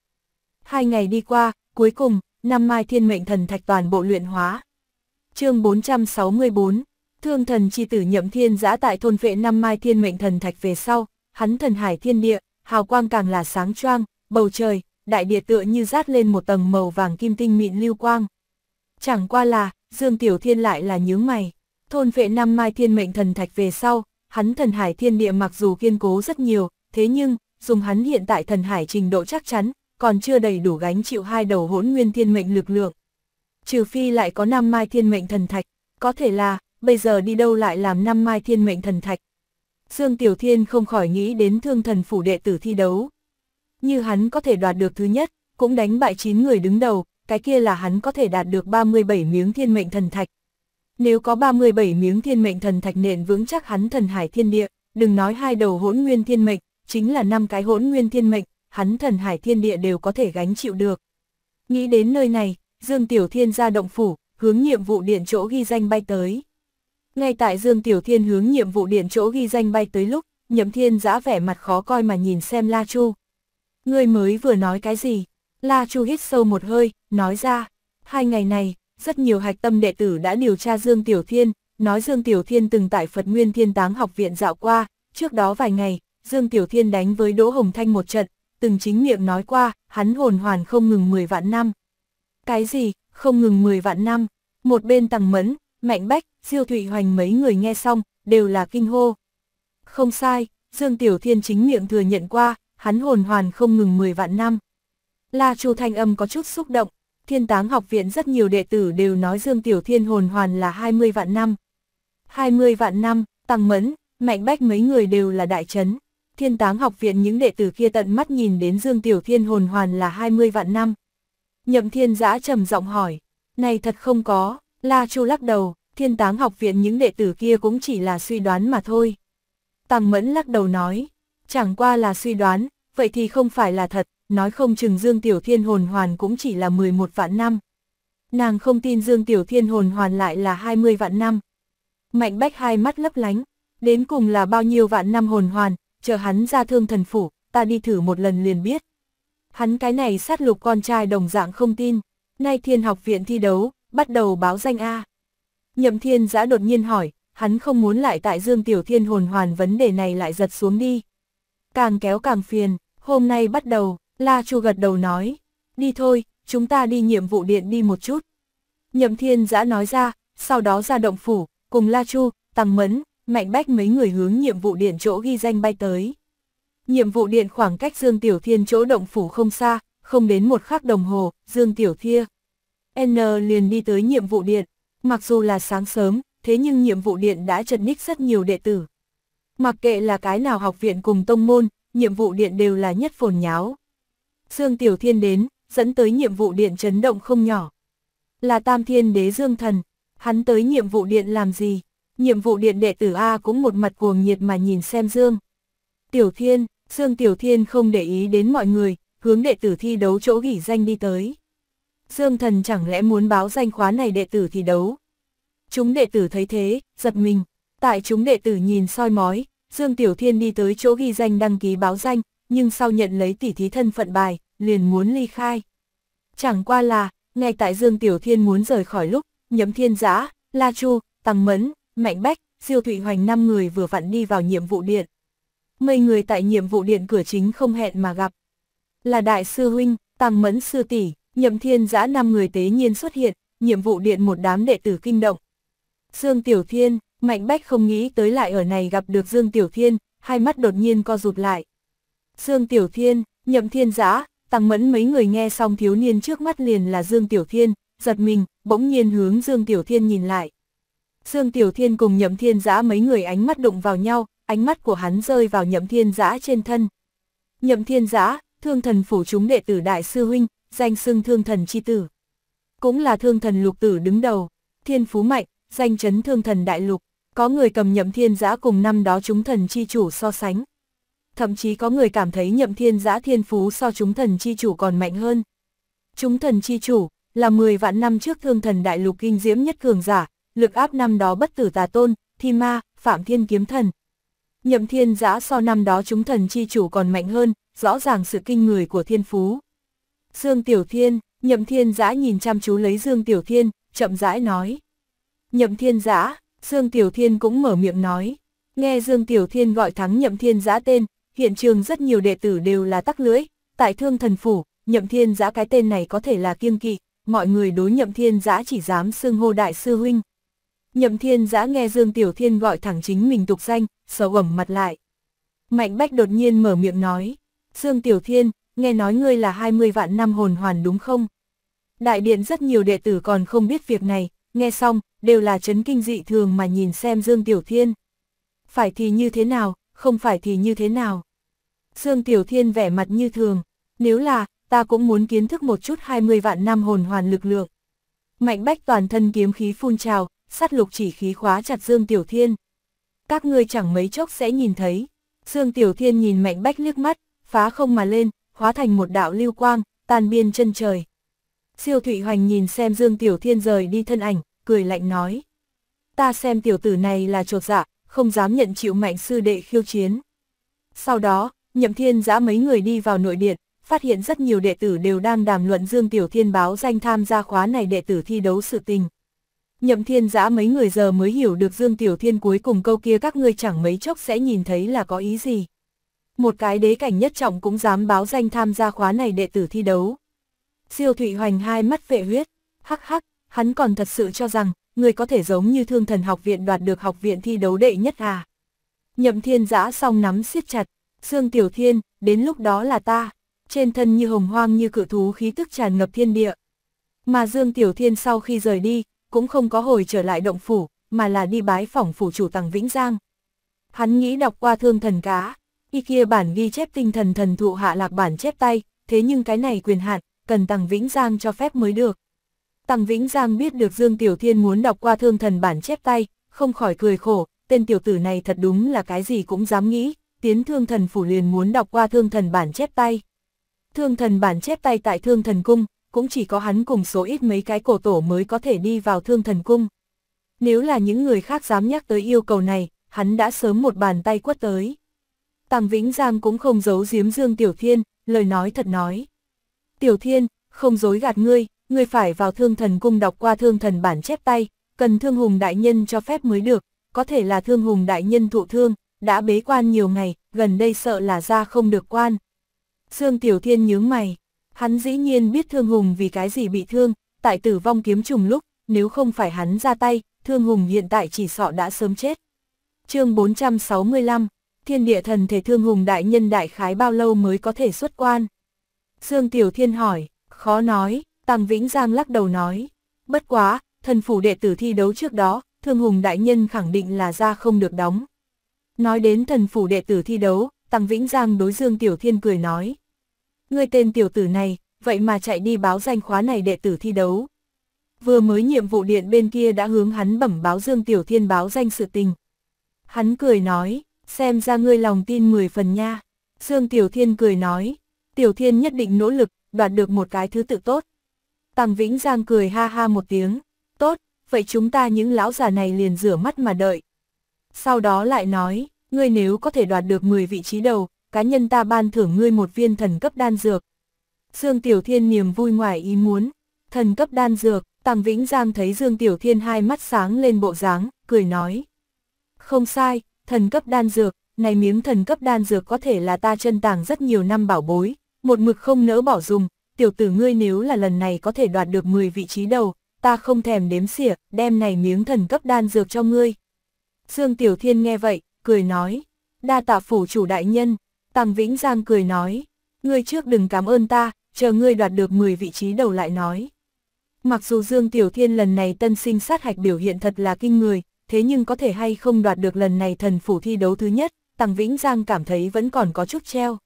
hai ngày đi qua, cuối cùng, năm mai thiên mệnh thần thạch toàn bộ luyện hóa. chương 464, thương thần chi tử nhậm thiên giã tại thôn vệ năm mai thiên mệnh thần thạch về sau, hắn thần hải thiên địa, hào quang càng là sáng choang, bầu trời, đại địa tựa như rát lên một tầng màu vàng kim tinh mịn lưu quang. Chẳng qua là, Dương Tiểu Thiên lại là nhướng mày, thôn vệ năm mai thiên mệnh thần thạch về sau, hắn thần hải thiên địa mặc dù kiên cố rất nhiều, thế nhưng, dùng hắn hiện tại thần hải trình độ chắc chắn, còn chưa đầy đủ gánh chịu hai đầu hỗn nguyên thiên mệnh lực lượng. Trừ phi lại có năm mai thiên mệnh thần thạch, có thể là, bây giờ đi đâu lại làm năm mai thiên mệnh thần thạch. Dương Tiểu Thiên không khỏi nghĩ đến thương thần phủ đệ tử thi đấu. Như hắn có thể đoạt được thứ nhất, cũng đánh bại 9 người đứng đầu, cái kia là hắn có thể đạt được 37 miếng thiên mệnh thần thạch. Nếu có 37 miếng thiên mệnh thần thạch nền vững chắc hắn thần hải thiên địa, đừng nói hai đầu hỗn nguyên thiên mệnh, chính là năm cái hỗn nguyên thiên mệnh, hắn thần hải thiên địa đều có thể gánh chịu được. Nghĩ đến nơi này, Dương Tiểu Thiên ra động phủ, hướng nhiệm vụ điện chỗ ghi danh bay tới. Ngay tại Dương Tiểu Thiên hướng nhiệm vụ điện chỗ ghi danh bay tới lúc, Nhậm Thiên giã vẻ mặt khó coi mà nhìn xem La Chu. Người mới vừa nói cái gì? La Chu hít sâu một hơi, nói ra, hai ngày này, rất nhiều hạch tâm đệ tử đã điều tra Dương Tiểu Thiên, nói Dương Tiểu Thiên từng tại Phật Nguyên Thiên Táng học viện dạo qua, trước đó vài ngày, Dương Tiểu Thiên đánh với Đỗ Hồng Thanh một trận, từng chính miệng nói qua, hắn hồn hoàn không ngừng 10 vạn năm. Cái gì, không ngừng 10 vạn năm, một bên tàng mẫn, mạnh bách, siêu thụy hoành mấy người nghe xong, đều là kinh hô. Không sai, Dương Tiểu Thiên chính miệng thừa nhận qua, hắn hồn hoàn không ngừng 10 vạn năm. La Chu Thanh Âm có chút xúc động, thiên táng học viện rất nhiều đệ tử đều nói Dương Tiểu Thiên hồn hoàn là 20 vạn năm. 20 vạn năm, Tăng Mẫn, Mạnh Bách mấy người đều là đại chấn thiên táng học viện những đệ tử kia tận mắt nhìn đến Dương Tiểu Thiên hồn hoàn là 20 vạn năm. Nhậm thiên giã trầm giọng hỏi, này thật không có, La Chu lắc đầu, thiên táng học viện những đệ tử kia cũng chỉ là suy đoán mà thôi. Tàng Mẫn lắc đầu nói, chẳng qua là suy đoán, vậy thì không phải là thật, nói không chừng Dương Tiểu Thiên hồn hoàn cũng chỉ là 11 vạn năm. Nàng không tin Dương Tiểu Thiên hồn hoàn lại là 20 vạn năm. Mạnh Bách hai mắt lấp lánh, đến cùng là bao nhiêu vạn năm hồn hoàn, chờ hắn ra thương thần phủ, ta đi thử một lần liền biết. Hắn cái này sát lục con trai đồng dạng không tin, nay thiên học viện thi đấu, bắt đầu báo danh A. Nhậm thiên giã đột nhiên hỏi, hắn không muốn lại tại Dương Tiểu Thiên hồn hoàn vấn đề này lại giật xuống đi. Càng kéo càng phiền, hôm nay bắt đầu, La Chu gật đầu nói, đi thôi, chúng ta đi nhiệm vụ điện đi một chút. Nhậm thiên giã nói ra, sau đó ra động phủ, cùng La Chu, Tăng Mẫn, mạnh bách mấy người hướng nhiệm vụ điện chỗ ghi danh bay tới. Nhiệm vụ điện khoảng cách Dương Tiểu Thiên chỗ động phủ không xa, không đến một khắc đồng hồ, Dương Tiểu Thia. N liền đi tới nhiệm vụ điện, mặc dù là sáng sớm, thế nhưng nhiệm vụ điện đã chật ních rất nhiều đệ tử. Mặc kệ là cái nào học viện cùng tông môn, nhiệm vụ điện đều là nhất phồn nháo. Dương Tiểu Thiên đến, dẫn tới nhiệm vụ điện chấn động không nhỏ. Là Tam Thiên Đế Dương Thần, hắn tới nhiệm vụ điện làm gì? nhiệm vụ điện đệ tử A cũng một mặt cuồng nhiệt mà nhìn xem Dương. Tiểu Thiên, Dương Tiểu Thiên không để ý đến mọi người, hướng đệ tử thi đấu chỗ gỉ danh đi tới. Dương thần chẳng lẽ muốn báo danh khóa này đệ tử thi đấu. Chúng đệ tử thấy thế, giật mình, tại chúng đệ tử nhìn soi mói, Dương Tiểu Thiên đi tới chỗ ghi danh đăng ký báo danh, nhưng sau nhận lấy tỉ thí thân phận bài, liền muốn ly khai. Chẳng qua là, ngay tại Dương Tiểu Thiên muốn rời khỏi lúc, nhấm thiên giã, La Chu, Tăng Mẫn, Mạnh Bách, Diêu Thụy Hoành năm người vừa vặn đi vào nhiệm vụ điện. Mấy người tại nhiệm vụ điện cửa chính không hẹn mà gặp. Là Đại Sư Huynh, Tăng Mẫn Sư Tỷ, Nhậm Thiên Giã năm người tế nhiên xuất hiện, nhiệm vụ điện một đám đệ tử kinh động. Dương Tiểu Thiên, Mạnh Bách không nghĩ tới lại ở này gặp được Dương Tiểu Thiên, hai mắt đột nhiên co rụt lại. Dương Tiểu Thiên, Nhậm Thiên Giã, Tăng Mẫn mấy người nghe xong thiếu niên trước mắt liền là Dương Tiểu Thiên, giật mình, bỗng nhiên hướng Dương Tiểu Thiên nhìn lại. Dương Tiểu Thiên cùng Nhậm Thiên Giã mấy người ánh mắt đụng vào nhau, ánh mắt của hắn rơi vào Nhậm Thiên Giã trên thân. Nhậm Thiên Giã, thương thần phủ chúng đệ tử Đại Sư Huynh, danh xưng thương thần chi tử. Cũng là thương thần lục tử đứng đầu, thiên phú mạnh, danh chấn thương thần đại lục, có người cầm Nhậm Thiên Giã cùng năm đó chúng thần chi chủ so sánh. Thậm chí có người cảm thấy Nhậm Thiên Giã thiên phú so chúng thần chi chủ còn mạnh hơn. Chúng thần chi chủ, là 10 vạn năm trước thương thần đại lục kinh diễm nhất cường giả, lực áp năm đó bất tử tà tôn, thi ma, phạm thiên kiếm thần. Nhậm thiên giã so năm đó chúng thần chi chủ còn mạnh hơn, rõ ràng sự kinh người của thiên phú. Dương Tiểu Thiên, nhậm thiên giã nhìn chăm chú lấy Dương Tiểu Thiên, chậm rãi nói. Nhậm thiên giã, Dương Tiểu Thiên cũng mở miệng nói. Nghe Dương Tiểu Thiên gọi thắng nhậm thiên giã tên, hiện trường rất nhiều đệ tử đều là tắc lưỡi, tại thương thần phủ, nhậm thiên giã cái tên này có thể là kiêng kỵ, mọi người đối nhậm thiên giã chỉ dám xưng hô đại sư huynh. Nhậm thiên giã nghe Dương Tiểu Thiên gọi thẳng chính mình tục danh, sầu ẩm mặt lại. Mạnh Bách đột nhiên mở miệng nói, Dương Tiểu Thiên, nghe nói ngươi là 20 vạn năm hồn hoàn đúng không? Đại điện rất nhiều đệ tử còn không biết việc này, nghe xong, đều là chấn kinh dị thường mà nhìn xem Dương Tiểu Thiên. Phải thì như thế nào, không phải thì như thế nào? Dương Tiểu Thiên vẻ mặt như thường, nếu là, ta cũng muốn kiến thức một chút 20 vạn năm hồn hoàn lực lượng. Mạnh Bách toàn thân kiếm khí phun trào, sát lục chỉ khí khóa chặt Dương Tiểu Thiên. Các ngươi chẳng mấy chốc sẽ nhìn thấy. Dương Tiểu Thiên nhìn Mạnh Bách liếc mắt, phá không mà lên, hóa thành một đạo lưu quang, tan biên chân trời. Siêu Thụy Hoành nhìn xem Dương Tiểu Thiên rời đi thân ảnh, cười lạnh nói. Ta xem tiểu tử này là trột dạ, không dám nhận chịu mạnh sư đệ khiêu chiến. Sau đó, Nhậm Thiên giã mấy người đi vào nội điện, phát hiện rất nhiều đệ tử đều đang đàm luận Dương Tiểu Thiên báo danh tham gia khóa này đệ tử thi đấu sự tình. Nhậm thiên giã mấy người giờ mới hiểu được Dương Tiểu Thiên cuối cùng câu kia các ngươi chẳng mấy chốc sẽ nhìn thấy là có ý gì. Một cái đế cảnh nhất trọng cũng dám báo danh tham gia khóa này đệ tử thi đấu. Siêu Thụy Hoành hai mắt vệ huyết, hắc hắc, hắn còn thật sự cho rằng, người có thể giống như thương thần học viện đoạt được học viện thi đấu đệ nhất à. Nhậm thiên giã song nắm siết chặt, Dương Tiểu Thiên, đến lúc đó là ta, trên thân như hồng hoang như cự thú khí tức tràn ngập thiên địa. Mà Dương Tiểu Thiên sau khi rời đi, cũng không có hồi trở lại động phủ, mà là đi bái phỏng phủ chủ Tằng Vĩnh Giang. Hắn nghĩ đọc qua thương thần cá, y kia bản ghi chép tinh thần thần thụ hạ lạc bản chép tay, thế nhưng cái này quyền hạn, cần Tằng Vĩnh Giang cho phép mới được. Tằng Vĩnh Giang biết được Dương Tiểu Thiên muốn đọc qua thương thần bản chép tay, không khỏi cười khổ, tên tiểu tử này thật đúng là cái gì cũng dám nghĩ, tiến thương thần phủ liền muốn đọc qua thương thần bản chép tay. Thương thần bản chép tay tại thương thần cung, cũng chỉ có hắn cùng số ít mấy cái cổ tổ mới có thể đi vào thương thần cung. Nếu là những người khác dám nhắc tới yêu cầu này, hắn đã sớm một bàn tay quất tới. Tàng Vĩnh Giang cũng không giấu giếm Dương Tiểu Thiên, lời nói thật nói. Tiểu Thiên, không dối gạt ngươi, ngươi phải vào thương thần cung đọc qua thương thần bản chép tay, cần thương hùng đại nhân cho phép mới được, có thể là thương hùng đại nhân thụ thương, đã bế quan nhiều ngày, gần đây sợ là ra không được quan. Dương Tiểu Thiên nhướng mày. Hắn dĩ nhiên biết Thương Hùng vì cái gì bị thương, tại tử vong kiếm trùng lúc, nếu không phải hắn ra tay, Thương Hùng hiện tại chỉ sọ đã sớm chết. chương 465, thiên địa thần thể Thương Hùng đại nhân đại khái bao lâu mới có thể xuất quan? Dương Tiểu Thiên hỏi, khó nói, Tăng Vĩnh Giang lắc đầu nói, bất quá, thần phủ đệ tử thi đấu trước đó, Thương Hùng đại nhân khẳng định là ra không được đóng. Nói đến thần phủ đệ tử thi đấu, Tăng Vĩnh Giang đối Dương Tiểu Thiên cười nói, ngươi tên tiểu tử này, vậy mà chạy đi báo danh khóa này đệ tử thi đấu. Vừa mới nhiệm vụ điện bên kia đã hướng hắn bẩm báo Dương Tiểu Thiên báo danh sự tình. Hắn cười nói, xem ra ngươi lòng tin 10 phần nha. Dương Tiểu Thiên cười nói, Tiểu Thiên nhất định nỗ lực, đoạt được một cái thứ tự tốt. Tàng Vĩnh Giang cười ha ha một tiếng, tốt, vậy chúng ta những lão già này liền rửa mắt mà đợi. Sau đó lại nói, ngươi nếu có thể đoạt được 10 vị trí đầu, cá nhân ta ban thưởng ngươi một viên thần cấp đan dược. Dương Tiểu Thiên niềm vui ngoài ý muốn, thần cấp đan dược, Tàng Vĩnh Giang thấy Dương Tiểu Thiên hai mắt sáng lên bộ dáng, cười nói. Không sai, thần cấp đan dược, này miếng thần cấp đan dược có thể là ta chân tàng rất nhiều năm bảo bối, một mực không nỡ bỏ dùng, tiểu tử ngươi nếu là lần này có thể đoạt được 10 vị trí đầu, ta không thèm đếm xỉa, đem này miếng thần cấp đan dược cho ngươi. Dương Tiểu Thiên nghe vậy, cười nói, đa tạ phủ chủ đại nhân, Tăng Vĩnh Giang cười nói, ngươi trước đừng cảm ơn ta, chờ ngươi đoạt được 10 vị trí đầu lại nói. Mặc dù Dương Tiểu Thiên lần này tân sinh sát hạch biểu hiện thật là kinh người, thế nhưng có thể hay không đoạt được lần này thần phủ thi đấu thứ nhất, Tăng Vĩnh Giang cảm thấy vẫn còn có chút treo.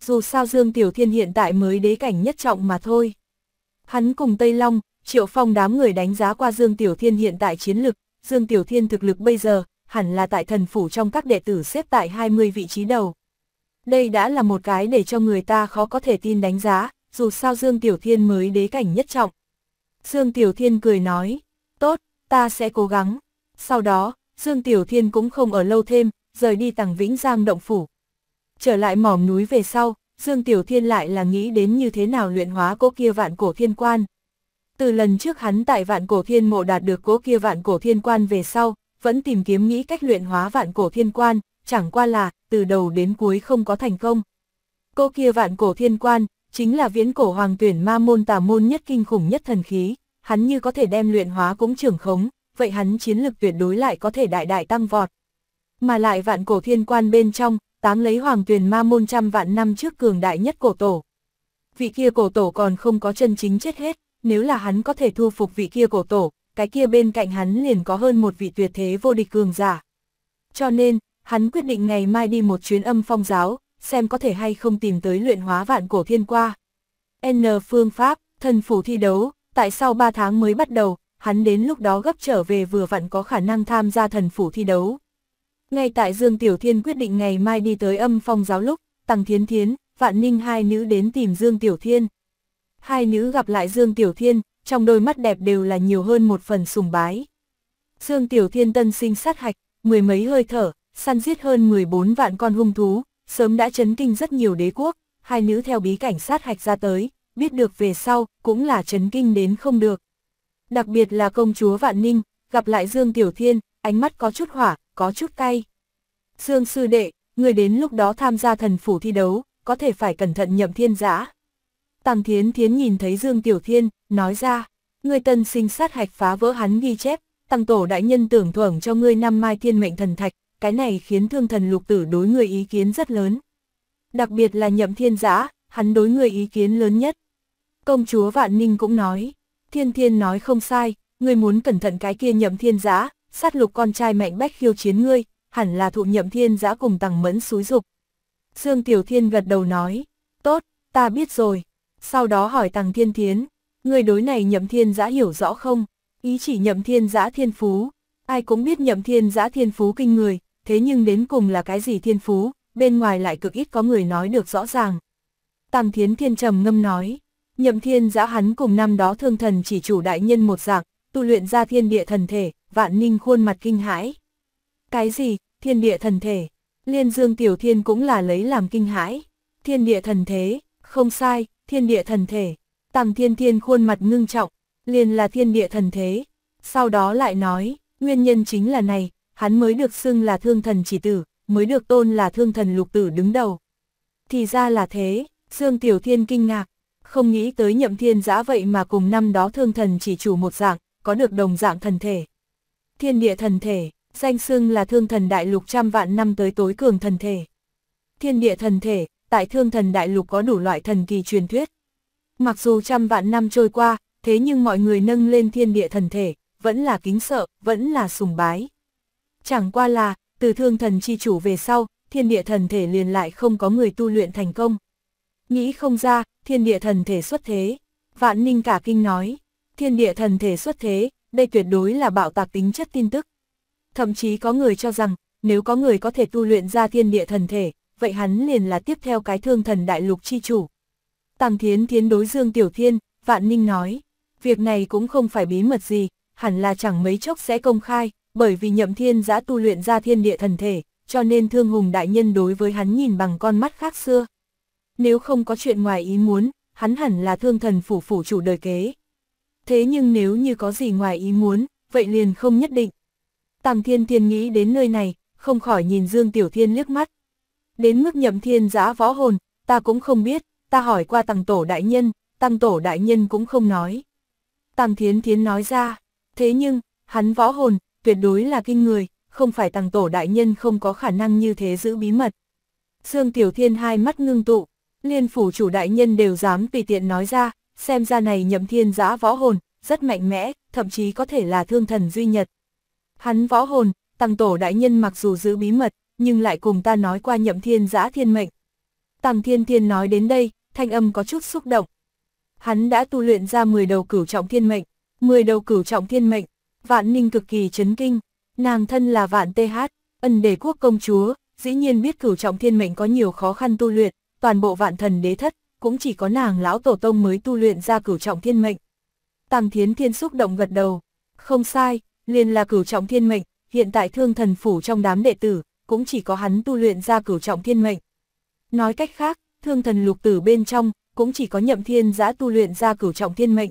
Dù sao Dương Tiểu Thiên hiện tại mới đế cảnh nhất trọng mà thôi. Hắn cùng Tây Long, Triệu Phong đám người đánh giá qua Dương Tiểu Thiên hiện tại chiến lực, Dương Tiểu Thiên thực lực bây giờ, hẳn là tại thần phủ trong các đệ tử xếp tại 20 vị trí đầu, đây đã là một cái để cho người ta khó có thể tin đánh giá, dù sao Dương Tiểu Thiên mới đế cảnh nhất trọng. Dương Tiểu Thiên cười nói, tốt, ta sẽ cố gắng. Sau đó, Dương Tiểu Thiên cũng không ở lâu thêm, rời đi tàng Vĩnh Giang Động Phủ. Trở lại mỏm núi về sau, Dương Tiểu Thiên lại là nghĩ đến như thế nào luyện hóa cố kia vạn cổ thiên quan. Từ lần trước hắn tại vạn cổ thiên mộ đạt được cố kia vạn cổ thiên quan về sau, vẫn tìm kiếm nghĩ cách luyện hóa vạn cổ thiên quan, chẳng qua là, từ đầu đến cuối không có thành công. Cô kia vạn cổ thiên quan, chính là viễn cổ hoàng tuyển ma môn tà môn nhất kinh khủng nhất thần khí, hắn như có thể đem luyện hóa cũng trưởng khống, vậy hắn chiến lực tuyệt đối lại có thể đại đại tăng vọt. Mà lại vạn cổ thiên quan bên trong, tám lấy hoàng tuyển ma môn trăm vạn năm trước cường đại nhất cổ tổ. Vị kia cổ tổ còn không có chân chính chết hết, nếu là hắn có thể thu phục vị kia cổ tổ, cái kia bên cạnh hắn liền có hơn một vị tuyệt thế vô địch cường giả. Cho nên, hắn quyết định ngày mai đi một chuyến âm phong giáo, xem có thể hay không tìm tới luyện hóa vạn cổ thiên qua. N phương pháp, thần phủ thi đấu, tại sau 3 tháng mới bắt đầu, hắn đến lúc đó gấp trở về vừa vặn có khả năng tham gia thần phủ thi đấu. Ngay tại Dương Tiểu Thiên quyết định ngày mai đi tới âm phong giáo lúc, Tăng Thiến Thiến, Vạn Ninh hai nữ đến tìm Dương Tiểu Thiên. Hai nữ gặp lại Dương Tiểu Thiên, trong đôi mắt đẹp đều là nhiều hơn một phần sùng bái. Dương Tiểu Thiên tân sinh sát hạch, mười mấy hơi thở, săn giết hơn 14 vạn con hung thú, sớm đã chấn kinh rất nhiều đế quốc, hai nữ theo bí cảnh sát hạch ra tới, biết được về sau, cũng là chấn kinh đến không được. Đặc biệt là công chúa Vạn Ninh, gặp lại Dương Tiểu Thiên, ánh mắt có chút hỏa, có chút cay. Dương Sư Đệ, người đến lúc đó tham gia thần phủ thi đấu, có thể phải cẩn thận nhậm thiên giã. Tàng Thiến Thiến nhìn thấy Dương Tiểu Thiên, nói ra, người tân sinh sát hạch phá vỡ hắn ghi chép, tăng tổ đại nhân tưởng thưởng cho ngươi năm mai thiên mệnh thần thạch, cái này khiến thương thần lục tử đối người ý kiến rất lớn. Đặc biệt là nhậm thiên giã, hắn đối người ý kiến lớn nhất. Công chúa Vạn Ninh cũng nói, thiên thiên nói không sai, người muốn cẩn thận cái kia nhậm thiên giã, sát lục con trai mạnh bách khiêu chiến ngươi, hẳn là thụ nhậm thiên giã cùng tằng mẫn xúi dục. Dương Tiểu Thiên gật đầu nói, tốt, ta biết rồi. Sau đó hỏi tàng thiên thiến, người đối này nhậm thiên giã hiểu rõ không? Ý chỉ nhậm thiên giã thiên phú, ai cũng biết nhậm thiên giã thiên phú kinh người, thế nhưng đến cùng là cái gì thiên phú, bên ngoài lại cực ít có người nói được rõ ràng. Tàng Thiến Thiên trầm ngâm nói, nhậm thiên giã hắn cùng năm đó thương thần chỉ chủ đại nhân một dạng, tu luyện ra thiên địa thần thể, vạn ninh khuôn mặt kinh hãi. Cái gì, thiên địa thần thể, liên dương tiểu thiên cũng là lấy làm kinh hãi, thiên địa thần thế, không sai, thiên địa thần thể, tàng thiên thiên khuôn mặt ngưng trọng, liền là thiên địa thần thế, sau đó lại nói, nguyên nhân chính là này, hắn mới được xưng là thương thần chỉ tử, mới được tôn là thương thần lục tử đứng đầu. Thì ra là thế, Dương Tiểu Thiên kinh ngạc, không nghĩ tới nhậm thiên giã vậy mà cùng năm đó thương thần chỉ chủ một dạng, có được đồng dạng thần thể. Thiên địa thần thể, danh xưng là thương thần đại lục trăm vạn năm tới tối cường thần thể. Thiên địa thần thể, tại thương thần đại lục có đủ loại thần kỳ truyền thuyết. Mặc dù trăm vạn năm trôi qua, thế nhưng mọi người nâng lên thiên địa thần thể, vẫn là kính sợ, vẫn là sùng bái. Chẳng qua là, từ thương thần chi chủ về sau, thiên địa thần thể liền lại không có người tu luyện thành công. Nghĩ không ra, thiên địa thần thể xuất thế. Vạn Ninh cả kinh nói, thiên địa thần thể xuất thế, đây tuyệt đối là bạo tạc tính chất tin tức. Thậm chí có người cho rằng, nếu có người có thể tu luyện ra thiên địa thần thể, vậy hắn liền là tiếp theo cái thương thần đại lục chi chủ. tăng Thiến Thiến đối Dương Tiểu Thiên, Vạn Ninh nói, việc này cũng không phải bí mật gì, hẳn là chẳng mấy chốc sẽ công khai, bởi vì nhậm thiên giã tu luyện ra thiên địa thần thể, cho nên thương hùng đại nhân đối với hắn nhìn bằng con mắt khác xưa. Nếu không có chuyện ngoài ý muốn, hắn hẳn là thương thần phủ phủ chủ đời kế. Thế nhưng nếu như có gì ngoài ý muốn, vậy liền không nhất định. Tàng thiên thiên nghĩ đến nơi này, không khỏi nhìn Dương Tiểu Thiên liếc mắt. Đến mức nhậm thiên giã võ hồn, ta cũng không biết, ta hỏi qua tăng tổ đại nhân, tăng tổ đại nhân cũng không nói. Tàng thiên thiên nói ra, thế nhưng, hắn võ hồn, tuyệt đối là kinh người, không phải tàng tổ đại nhân không có khả năng như thế giữ bí mật. Dương Tiểu Thiên hai mắt ngưng tụ, liên phủ chủ đại nhân đều dám tùy tiện nói ra, xem ra này nhậm thiên giã võ hồn, rất mạnh mẽ, thậm chí có thể là thương thần duy nhật. Hắn võ hồn, tăng tổ đại nhân mặc dù giữ bí mật, nhưng lại cùng ta nói qua nhậm thiên giã thiên mệnh. Tăng thiên thiên nói đến đây, thanh âm có chút xúc động. Hắn đã tu luyện ra 10 đầu cửu trọng thiên mệnh, 10 đầu cửu trọng thiên mệnh, vạn ninh cực kỳ chấn kinh, nàng thân là vạn TH, ân đế quốc công chúa, dĩ nhiên biết cửu trọng thiên mệnh có nhiều khó khăn tu luyện, toàn bộ vạn thần đế thất, cũng chỉ có nàng lão tổ tông mới tu luyện ra cửu trọng thiên mệnh. Tăng thiến thiên xúc động gật đầu, không sai, liền là cửu trọng thiên mệnh, hiện tại thương thần phủ trong đám đệ tử, cũng chỉ có hắn tu luyện ra cửu trọng thiên mệnh. Nói cách khác, thương thần lục tử bên trong, cũng chỉ có nhậm thiên giã tu luyện ra cửu trọng thiên mệnh.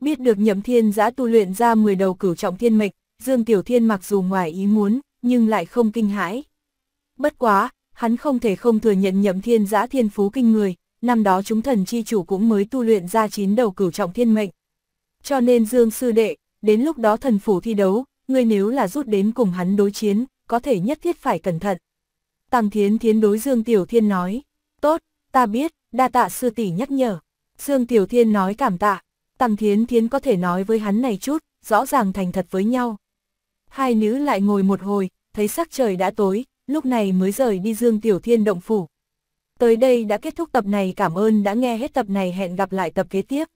Biết được nhậm thiên giã tu luyện ra 10 đầu cửu trọng thiên mạch, Dương Tiểu Thiên mặc dù ngoài ý muốn, nhưng lại không kinh hãi. Bất quá, hắn không thể không thừa nhận nhậm thiên giã thiên phú kinh người, năm đó chúng thần chi chủ cũng mới tu luyện ra 9 đầu cửu trọng thiên mệnh. Cho nên Dương Sư Đệ, đến lúc đó thần phủ thi đấu, ngươi nếu là rút đến cùng hắn đối chiến, có thể nhất thiết phải cẩn thận. Tăng Thiến Thiến đối Dương Tiểu Thiên nói, tốt, ta biết, đa tạ sư tỷ nhắc nhở. Dương Tiểu Thiên nói cảm tạ, Tăng Thiến Thiến có thể nói với hắn này chút, rõ ràng thành thật với nhau. Hai nữ lại ngồi một hồi, thấy sắc trời đã tối, lúc này mới rời đi Dương Tiểu Thiên động phủ. Tới đây đã kết thúc tập này cảm ơn đã nghe hết tập này hẹn gặp lại tập kế tiếp.